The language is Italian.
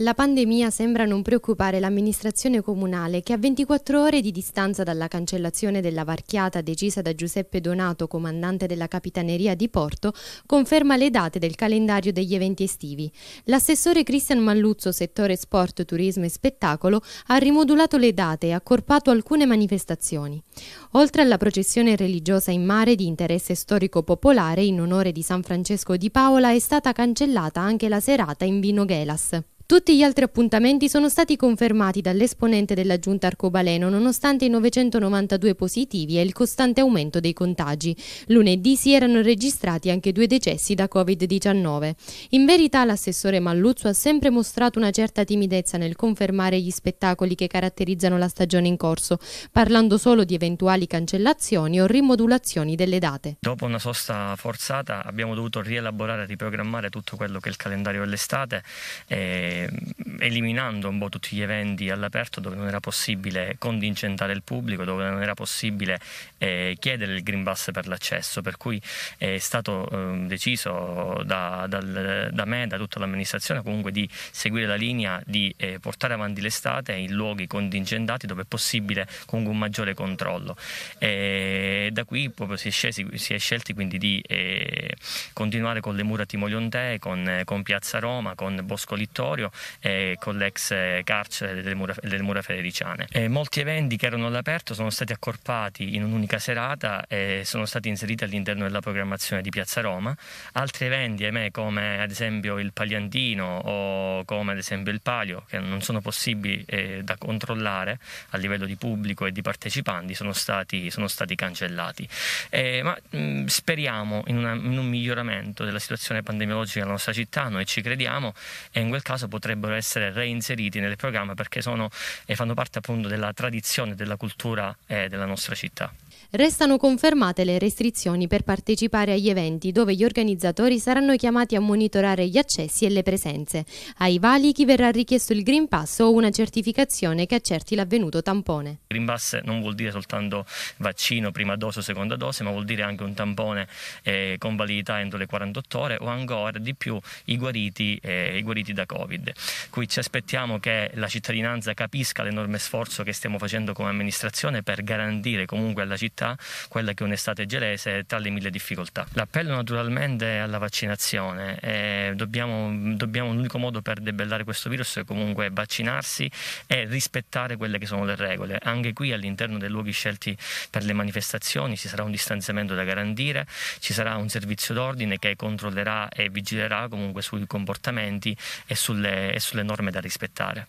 La pandemia sembra non preoccupare l'amministrazione comunale che a 24 ore di distanza dalla cancellazione della varchiata decisa da Giuseppe Donato, comandante della Capitaneria di Porto, conferma le date del calendario degli eventi estivi. L'assessore Cristian Malluzzo, settore sport, turismo e spettacolo, ha rimodulato le date e accorpato alcune manifestazioni. Oltre alla processione religiosa in mare di interesse storico popolare in onore di San Francesco di Paola è stata cancellata anche la serata in Vino Gelas. Tutti gli altri appuntamenti sono stati confermati dall'esponente della giunta arcobaleno nonostante i 992 positivi e il costante aumento dei contagi. Lunedì si erano registrati anche due decessi da Covid-19. In verità l'assessore Malluzzo ha sempre mostrato una certa timidezza nel confermare gli spettacoli che caratterizzano la stagione in corso, parlando solo di eventuali cancellazioni o rimodulazioni delle date. Dopo una sosta forzata abbiamo dovuto rielaborare e riprogrammare tutto quello che è il calendario dell'estate. E Ehm, eliminando un po' tutti gli eventi all'aperto dove non era possibile contingentare il pubblico, dove non era possibile eh, chiedere il Green Pass per l'accesso, per cui è stato eh, deciso da, dal, da, me, da tutta l'amministrazione comunque di seguire la linea di eh, portare avanti l'estate in luoghi contingentati dove è possibile comunque un maggiore controllo. E da qui proprio si è, scesi, si è scelti quindi di eh, continuare con le mura Timogliontee, con, eh, con Piazza Roma, con Bosco Littorio proprio eh, con l'ex carcere delle mura, delle mura federiciane. E eh, molti eventi che erano all'aperto sono stati accorpati in un'unica serata e sono stati inseriti all'interno della programmazione di Piazza Roma. Altri eventi, ahimè, come ad esempio il Pagliantino o come ad esempio il Palio, che non sono possibili eh, da controllare a livello di pubblico e di partecipanti, sono stati, sono stati cancellati. Eh, ma mh, mm, speriamo in, una, in un miglioramento della situazione pandemiologica della nostra città, noi ci crediamo e in quel caso potrebbero essere reinseriti nel programma perché sono, fanno parte appunto della tradizione, della cultura eh, della nostra città. Restano confermate le restrizioni per partecipare agli eventi dove gli organizzatori saranno chiamati a monitorare gli accessi e le presenze. Ai valichi verrà richiesto il Green Pass o una certificazione che accerti l'avvenuto tampone. Green Pass non vuol dire soltanto vaccino, prima dose o seconda dose, ma vuol dire anche un tampone eh, con validità entro le 48 ore o ancora di più i guariti, eh, i guariti da Covid. Qui ci aspettiamo che la cittadinanza capisca l'enorme sforzo che stiamo facendo come amministrazione per garantire comunque alla cittadinanza città, quella che è un'estate gelese, tra le mille difficoltà. L'appello naturalmente è alla vaccinazione. Eh, dobbiamo, dobbiamo, l'unico modo per debellare questo virus è comunque vaccinarsi e rispettare quelle che sono le regole. Anche qui all'interno dei luoghi scelti per le manifestazioni ci sarà un distanziamento da garantire, ci sarà un servizio d'ordine che controllerà e vigilerà comunque sui comportamenti e sulle, e sulle norme da rispettare.